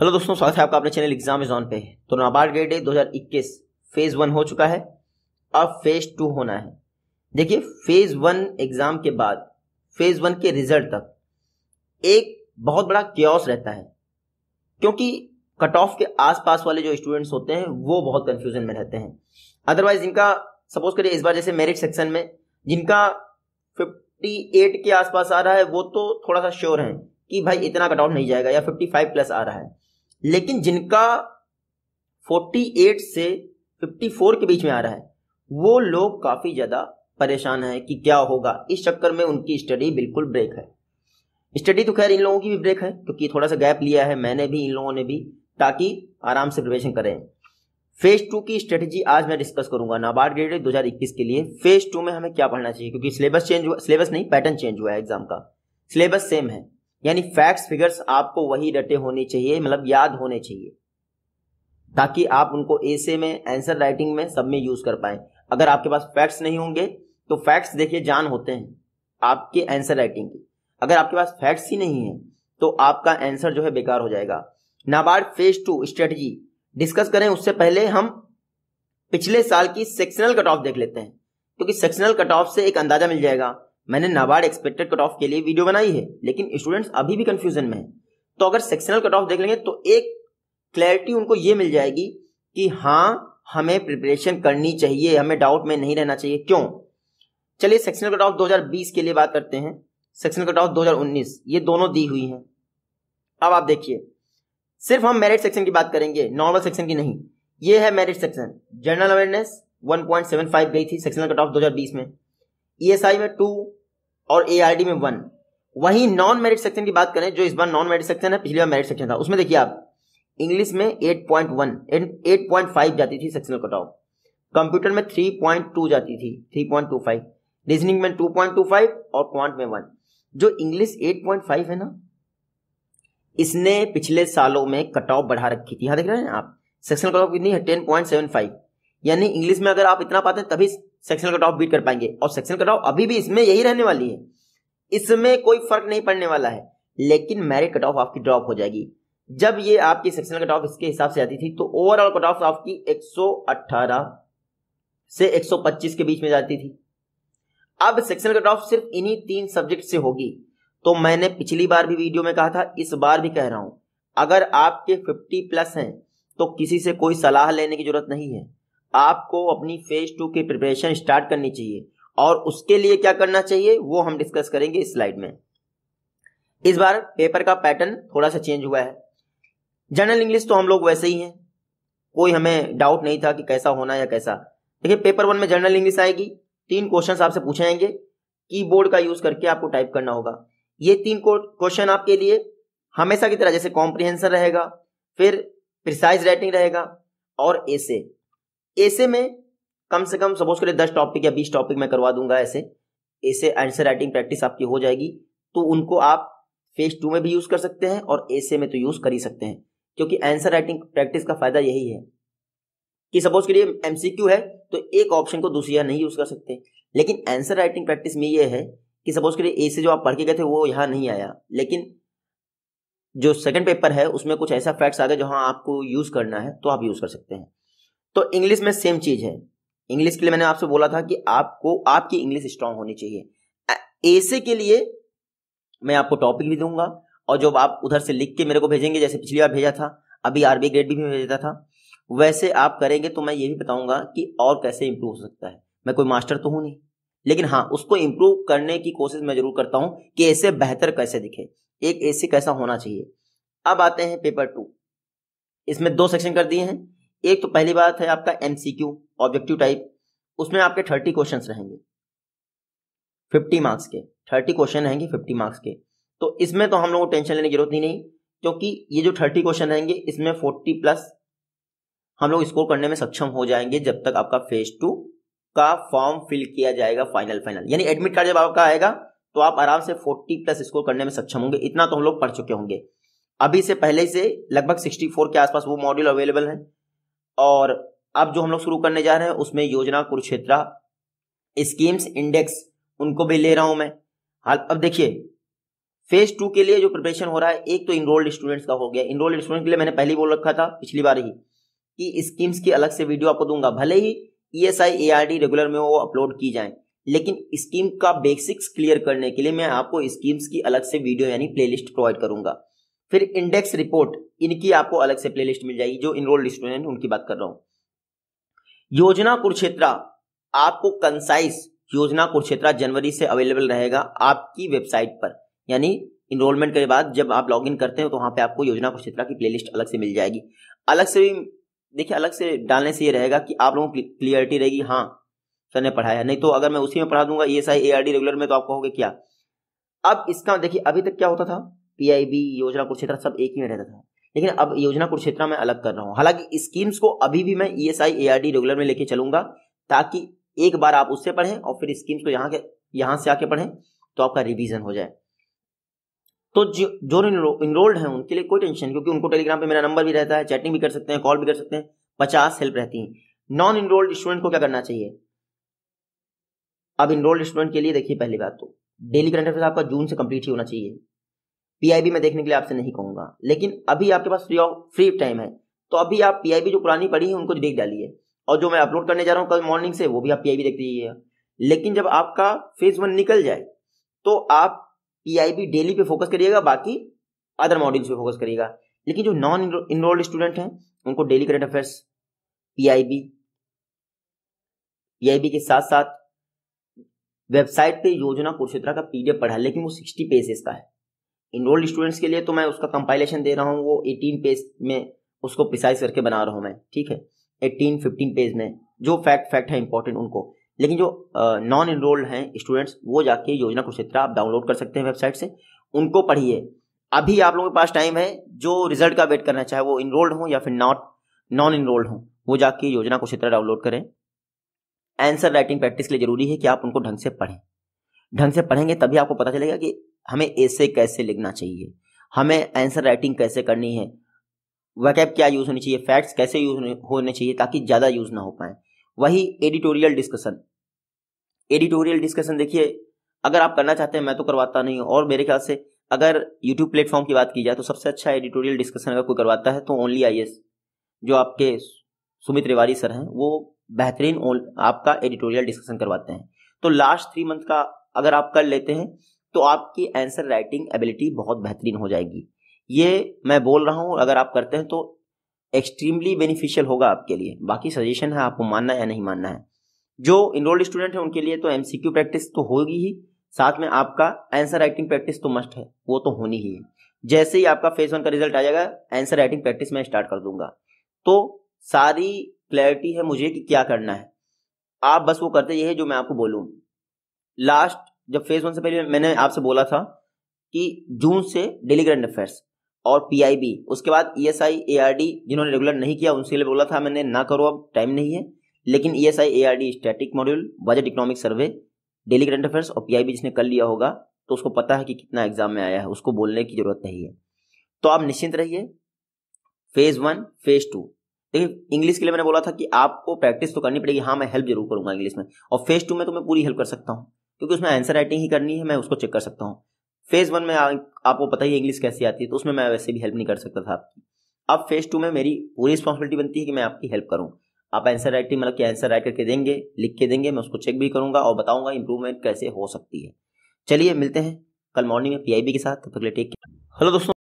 hello दोस्तों स्वागत है आपका अपने चैनल एग्जाम इज पे तो नाबार्ड ग्रेड डे दो फेज वन हो चुका है अब फेज टू होना है देखिए फेज वन एग्जाम के बाद फेज वन के रिजल्ट तक एक बहुत बड़ा क्योस रहता है क्योंकि कट ऑफ के आसपास वाले जो स्टूडेंट्स होते हैं वो बहुत कंफ्यूजन में रहते हैं अदरवाइज जिनका सपोज करिए इस बार जैसे मेरिट सेक्शन में जिनका फिफ्टी एट के आसपास आ रहा है वो तो थोड़ा सा श्योर है कि भाई इतना कट ऑफ नहीं जाएगा या फिफ्टी फाइव प्लस आ रहा है लेकिन जिनका 48 से 54 के बीच में आ रहा है वो लोग काफ़ी ज़्यादा परेशान है कि क्या होगा इस चक्कर में उनकी स्टडी बिल्कुल ब्रेक है स्टडी तो खैर इन लोगों की भी ब्रेक है क्योंकि थोड़ा सा गैप लिया है मैंने भी इन लोगों ने भी ताकि आराम से प्रिपरेशन करें फेज टू की स्ट्रेटेजी आज मैं डिस्कस करूंगा नाबार्ड ग्रेड इक्कीस के लिए फेज टू में हमें क्या पढ़ना चाहिए क्योंकि सिलेबस चेंज हुआ सिलेबस नहीं पैटर्न चेंज हुआ है एग्जाम का सिलेबस सेम है यानी फैक्ट्स फिगर्स आपको वही डटे होने चाहिए मतलब याद होने चाहिए ताकि आप उनको ऐसे में आंसर राइटिंग में सब में यूज कर पाए अगर आपके पास फैक्ट्स नहीं होंगे तो फैक्ट्स देखिए जान होते हैं आपके आंसर राइटिंग की अगर आपके पास फैक्ट्स ही नहीं है तो आपका आंसर जो है बेकार हो जाएगा NABARD phase two strategy discuss करें उससे पहले हम पिछले साल की सेक्शनल कट ऑफ देख लेते हैं क्योंकि तो सेक्शनल कट ऑफ से एक अंदाजा मिल जाएगा मैंने नाबार्ड एक्सपेक्टेड कट ऑफ के लिए वीडियो बनाई है लेकिन स्टूडेंट्स अभी भी कंफ्यूजन में है तो अगर सेक्शनल कट ऑफ देख लेंगे तो एक क्लैरिटी उनको ये मिल जाएगी कि हाँ हमें प्रिपरेशन करनी चाहिए हमें डाउट में नहीं रहना चाहिए क्यों चलिए सेक्शनल कट ऑफ 2020 के लिए बात करते हैं सेक्शनल कट ऑफ 2019 ये दोनों दी हुई हैं अब आप देखिए सिर्फ हम मेरिट सेक्शन की बात करेंगे नॉर्मल सेक्शन की नहीं ये है मेरिट सेक्शन जनरल अवेयरनेस 1.75 गई थी सेक्शनल कट ऑफ 2020 में ईएसआई e में टू और ए में वन वहीं नॉन मेरिट सेक्शन की बात करें जो इस बार नॉन मेरिट सेक्शन है पिछली बार मेरिट सेक्शन था उसमें देखिए आप इंग्लिश में 8.1 8.5 जाती थी सेक्शनल कट ऑफ कंप्यूटर में 3.2 जाती थी 3.25 रीजनिंग में 2.25 और क्वांट में वन जो इंग्लिश 8.5 है ना इसने पिछले सालों में कट ऑफ बढ़ा रखी थी यहां देख रहे हैं आप सेक्शनल कट ऑफ कितनी है 10.75 यानी इंग्लिश में अगर आप इतना पाते हैं तभी सेक्शनल कट ऑफ बीट कर पाएंगे और सेक्शनल कट ऑफ अभी भी इसमें यही रहने वाली है इसमें कोई फर्क नहीं पड़ने वाला है लेकिन मैरिट कट ऑफ आपकी ड्रॉप हो जाएगी जब ये आपकी सेक्शनल कट ऑफ इसके हिसाब से आती थी तो ओवरऑल कट ऑफ आपकी 118 से 125 के बीच में जाती थी अब सेक्शनल कट ऑफ सिर्फ इन्हीं तीन सब्जेक्ट से होगी तो मैंने पिछली बार भी वीडियो में कहा था इस बार भी कह रहा हूं अगर आपके 50 प्लस हैं तो किसी से कोई सलाह लेने की जरूरत नहीं है आपको अपनी फेज टू की प्रिपरेशन स्टार्ट करनी चाहिए और उसके लिए क्या करना चाहिए वो हम डिस्कस करेंगे इस स्लाइड में इस बार पेपर का पैटर्न थोड़ा सा चेंज हुआ है जनरल इंग्लिश तो हम लोग वैसे ही हैं कोई हमें डाउट नहीं था कि कैसा होना या कैसा देखिए पेपर वन में जनरल इंग्लिश आएगी तीन क्वेश्चन आपसे पूछे जाएंगे कीबोर्ड का यूज करके आपको टाइप करना होगा ये तीन क्वेश्चन आपके लिए हमेशा की तरह जैसे कॉम्प्रिहेंशन रहेगा फिर प्रिसाइज राइटिंग रहेगा और ऐसे ऐसे में कम से कम सपोज करिए दस टॉपिक या बीस टॉपिक मैं करवा दूंगा ऐसे ऐसे आंसर राइटिंग प्रैक्टिस आपकी हो जाएगी तो उनको आप फेज टू में भी यूज़ कर सकते हैं और ऐसे में तो यूज़ कर ही सकते हैं क्योंकि आंसर राइटिंग प्रैक्टिस का फायदा यही है कि सपोज करिए एमसीक्यू है तो एक ऑप्शन को दूसरी नहीं यूज़ कर सकते लेकिन आंसर राइटिंग प्रैक्टिस में ये है कि सपोज करिए ए से जो आप पढ़ के गए थे वो यहाँ नहीं आया लेकिन जो सेकंड पेपर है उसमें कुछ ऐसा फैक्ट्स आ गया जहाँ आपको यूज़ करना है तो आप यूज़ कर सकते हैं तो इंग्लिश में सेम चीज है इंग्लिश के लिए मैंने आपसे बोला था कि आपको आपकी इंग्लिश स्ट्रांग होनी चाहिए ऐसे के लिए मैं आपको टॉपिक भी दूंगा और जब आप उधर से लिख के मेरे को भेजेंगे जैसे पिछली बार भेजा था अभी आरबी ग्रेड भी मैं भेजता था वैसे आप करेंगे तो मैं ये भी बताऊंगा कि और कैसे इंप्रूव हो सकता है मैं कोई मास्टर तो हूं नहीं लेकिन हाँ उसको इम्प्रूव करने की कोशिश मैं जरूर करता हूँ कि ऐसे बेहतर कैसे दिखे एक ऐसे कैसा होना चाहिए अब आते हैं पेपर टू इसमें दो सेक्शन कर दिए हैं एक तो पहली बात है आपका एमसीक्यू ऑब्जेक्टिव टाइप उसमें आपके थर्टी क्वेश्चन रहेंगे फिफ्टी मार्क्स के थर्टी क्वेश्चन रहेंगे फिफ्टी मार्क्स के तो इसमें तो हम लोगों को टेंशन लेने की जरूरत ही नहीं क्योंकि ये जो थर्टी क्वेश्चन रहेंगे इसमें फोर्टी प्लस हम लोग स्कोर करने में सक्षम हो जाएंगे जब तक आपका फेज टू का फॉर्म फिल किया जाएगा फाइनल फाइनल यानी एडमिट कार्ड जब आपका आएगा तो आप आराम से फोर्टी प्लस स्कोर करने में सक्षम होंगे इतना तो हम लोग पढ़ चुके होंगे अभी से पहले से लगभग सिक्सटी फोर के आसपास वो मॉड्यूल अवेलेबल है और अब जो हम लोग शुरू करने जा रहे हैं उसमें योजना कुरुक्षेत्रा स्कीम्स इंडेक्स उनको भी ले रहा हूं मैं हाल अब देखिए फेज टू के लिए जो प्रिपरेशन हो रहा है एक तो इनरोल्ड स्टूडेंट्स का हो गया इनरोल्ड स्टूडेंट के लिए मैंने पहले बोल रखा था पिछली बार ही कि स्कीम्स की अलग से वीडियो आपको दूंगा भले ही E S I A R D regular में वो अपलोड की जाए लेकिन स्कीम का बेसिक्स क्लियर करने के लिए मैं आपको स्कीम्स की अलग से वीडियो यानी प्लेलिस्ट प्रोवाइड करूंगा फिर इंडेक्स रिपोर्ट इनकी आपको अलग से प्लेलिस्ट मिल जाएगी जो इनरोल्ड स्टूडेंट उनकी बात कर रहा हूं योजना कुरुक्षेत्रा आपको कंसाइस योजना कुरुक्षेत्रा जनवरी से अवेलेबल रहेगा आपकी वेबसाइट पर यानी इनरोलमेंट के बाद जब आप लॉग करते हैं तो वहां पे आपको योजना कुरुक्षेत्रा की प्लेलिस्ट अलग से मिल जाएगी अलग से भी देखिए अलग से डालने से ये रहेगा कि आप लोगों को क्लियरिटी रहेगी हाँ सर ने पढ़ाया नहीं तो अगर मैं उसी में पढ़ा दूंगा E S I A R D regular में तो आप कहोगे क्या अब इसका देखिए अभी तक क्या होता था पीआईबी योजना कुरुक्षेत्र सब एक ही में रहता था लेकिन अब योजना कुरुक्षेत्र में अलग कर रहा हूँ हालांकि स्कीम्स को अभी भी मैं E S I A D regular में लेके चलूंगा ताकि एक बार आप उससे पढ़ें और फिर स्कीम्स को यहाँ के यहाँ से आके पढ़ें तो आपका रिविजन हो जाए तो जो जो इनरोल्ड हैं उनके लिए कोई टेंशन क्योंकि उनको टेलीग्राम पे मेरा नंबर भी रहता है चैटिंग भी कर सकते हैं कॉल भी कर सकते हैं पचास हेल्प रहती हैं नॉन इनरोल्ड स्टूडेंट को क्या करना चाहिए अब इनरोल्ड स्टूडेंट के लिए देखिए पहली बात तो डेली करंट अफेयर आपका जून से कंप्लीट ही होना चाहिए पीआईबी में देखने के लिए आपसे नहीं कहूंगा लेकिन अभी आपके पास फ्री ऑफ फ्री टाइम है तो अभी आप पीआईबी जो पुरानी पड़ी है उनको देख डालिए और जो मैं अपलोड करने जा रहा हूँ कल मॉर्निंग से वो भी आप पीआईबी देख लीजिए लेकिन जब आपका फेज वन निकल जाए तो आप पीआईबी डेली पे फोकस करिएगा बाकी अदर मॉड्यूल्स पे फोकस करिएगा लेकिन जो नॉन इनरोल्ड स्टूडेंट हैं उनको daily current affairs PIB PIB के साथ साथ वेबसाइट पे योजना कुरुक्षेत्र का पीडीएफ पढ़ा लेकिन वो सिक्सटी पेजेस का है इनरोल्ड स्टूडेंट्स के लिए तो मैं उसका कंपाइलेशन दे रहा हूँ वो एटीन पेज में उसको प्रिसाइज करके बना रहा हूँ मैं ठीक है एटीन फिफ्टीन पेज में जो फैक्ट फैक्ट है इंपॉर्टेंट उनको लेकिन जो नॉन इनरोल्ड हैं स्टूडेंट्स वो जाके योजना कुशेत्रा आप डाउनलोड कर सकते हैं वेबसाइट से उनको पढ़िए अभी आप लोगों के पास टाइम है जो रिजल्ट का वेट करना चाहे वो इनरोल्ड हों या फिर नॉट नॉन इनरोल्ड हों वो जाके योजना कुशेत्रा डाउनलोड करें आंसर राइटिंग प्रैक्टिस के लिए जरूरी है कि आप उनको ढंग से पढ़ें ढंग से पढ़ेंगे तभी आपको पता चलेगा कि हमें ऐसे कैसे लिखना चाहिए हमें आंसर राइटिंग कैसे करनी है वैकैप क्या यूज़ होनी चाहिए फैक्ट्स कैसे यूज होने चाहिए ताकि ज़्यादा यूज़ ना हो पाए वही एडिटोरियल डिस्कशन एडिटोरियल डिस्कशन देखिए अगर आप करना चाहते हैं मैं तो करवाता नहीं हूँ और मेरे ख्याल से अगर यूट्यूब प्लेटफॉर्म की बात की जाए तो सबसे अच्छा एडिटोरियल डिस्कशन अगर कोई करवाता है तो ओनली आई जो आपके सुमित तिवारी सर हैं वो बेहतरीन आपका एडिटोरियल डिस्कशन करवाते हैं तो लास्ट थ्री मंथ का अगर आप कर लेते हैं तो आपकी आंसर राइटिंग एबिलिटी बहुत बेहतरीन हो जाएगी ये मैं बोल रहा हूँ अगर आप करते हैं तो एक्सट्रीमली बेनिफिशियल होगा आपके लिए बाकी सजेशन है आपको मानना है या नहीं मानना है जो इनरोल्ड स्टूडेंट है उनके लिए तो एम प्रैक्टिस तो होगी ही साथ में आपका आंसर राइटिंग प्रैक्टिस तो मस्ट है वो तो होनी ही है जैसे ही आपका फेज वन का रिजल्ट आ जाएगा आंसर राइटिंग प्रैक्टिस मैं स्टार्ट कर दूंगा तो सारी क्लैरिटी है मुझे कि क्या करना है आप बस वो करते ये है जो मैं आपको बोलूँ लास्ट जब फेज वन से पहले मैंने आपसे बोला था कि जून से डेली करंट अफेयर्स और पीआईबी उसके बाद ईएसआई e एआरडी जिन्होंने रेगुलर नहीं किया उनसे लिए बोला था मैंने ना करो अब टाइम नहीं है लेकिन ESI ARD static module budget economic survey daily current affairs और पीआईबी जिसने कर लिया होगा तो उसको पता है कि कितना एग्जाम में आया है उसको बोलने की जरूरत नहीं है तो आप निश्चिंत रहिए फेज वन फेज टू देखिए इंग्लिश के लिए मैंने बोला था कि आपको प्रैक्टिस तो करनी पड़ेगी हाँ मैं हेल्प जरूर करूंगा इंग्लिश में और फेज टू में तो मैं पूरी हेल्प कर सकता हूँ क्योंकि उसमें आंसर राइटिंग ही करनी है मैं उसको चेक कर सकता हूँ फेज़ वन में आ, आपको पता ही इंग्लिश कैसी आती है तो उसमें मैं वैसे भी हेल्प नहीं कर सकता था आपकी अब फेज़ टू में मेरी पूरी रिस्पॉन्सिबिलिटी बनती है कि मैं आपकी हेल्प करूँ आप आंसर राइटिंग मतलब कि आंसर राइट करके देंगे लिख के देंगे मैं उसको चेक भी करूँगा और बताऊँगा इंप्रूवमेंट कैसे हो सकती है चलिए मिलते हैं कल मॉर्निंग में पीआईबी के साथ तब तक टेक हेलो दोस्तों